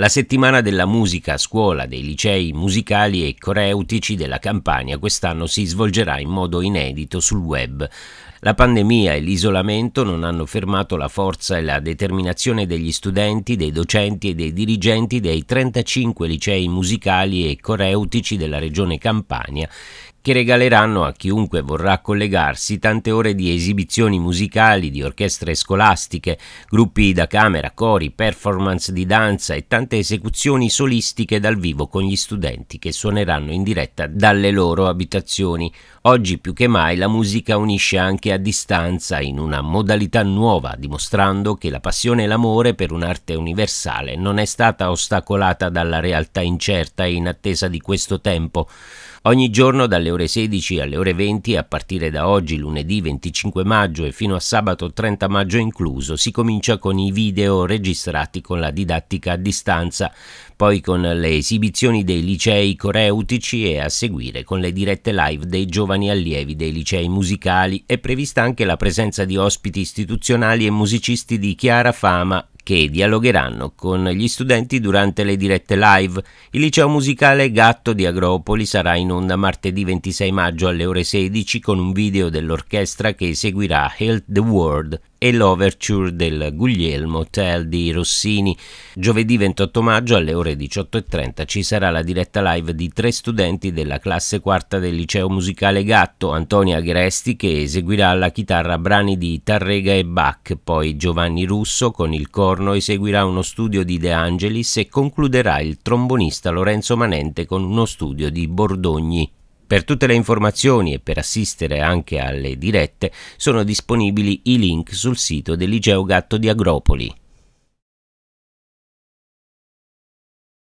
la settimana della musica a scuola dei licei musicali e coreutici della Campania quest'anno si svolgerà in modo inedito sul web. La pandemia e l'isolamento non hanno fermato la forza e la determinazione degli studenti, dei docenti e dei dirigenti dei 35 licei musicali e coreutici della regione Campania che regaleranno a chiunque vorrà collegarsi tante ore di esibizioni musicali, di orchestre scolastiche, gruppi da camera, cori, performance di danza e tante esecuzioni solistiche dal vivo con gli studenti che suoneranno in diretta dalle loro abitazioni. Oggi più che mai la musica unisce anche a distanza in una modalità nuova, dimostrando che la passione e l'amore per un'arte universale non è stata ostacolata dalla realtà incerta e in attesa di questo tempo. Ogni giorno dalle ore 16 alle ore 20, a partire da oggi lunedì 25 maggio e fino a sabato 30 maggio incluso, si comincia con i video registrati con la didattica a distanza, poi con le esibizioni dei licei coreutici e a seguire con le dirette live dei giovani allievi dei licei musicali. È prevista anche la presenza di ospiti istituzionali e musicisti di chiara fama che dialogheranno con gli studenti durante le dirette live. Il liceo musicale Gatto di Agropoli sarà in onda martedì 26 maggio alle ore 16 con un video dell'orchestra che eseguirà Health the World e l'overture del Guglielmo Tell di Rossini. Giovedì 28 maggio alle ore 18.30 ci sarà la diretta live di tre studenti della classe quarta del liceo musicale Gatto, Antonia Gresti che eseguirà alla chitarra brani di Tarrega e Bach, poi Giovanni Russo con il corno eseguirà uno studio di De Angelis e concluderà il trombonista Lorenzo Manente con uno studio di Bordogni. Per tutte le informazioni e per assistere anche alle dirette sono disponibili i link sul sito del Liceo Gatto di Agropoli.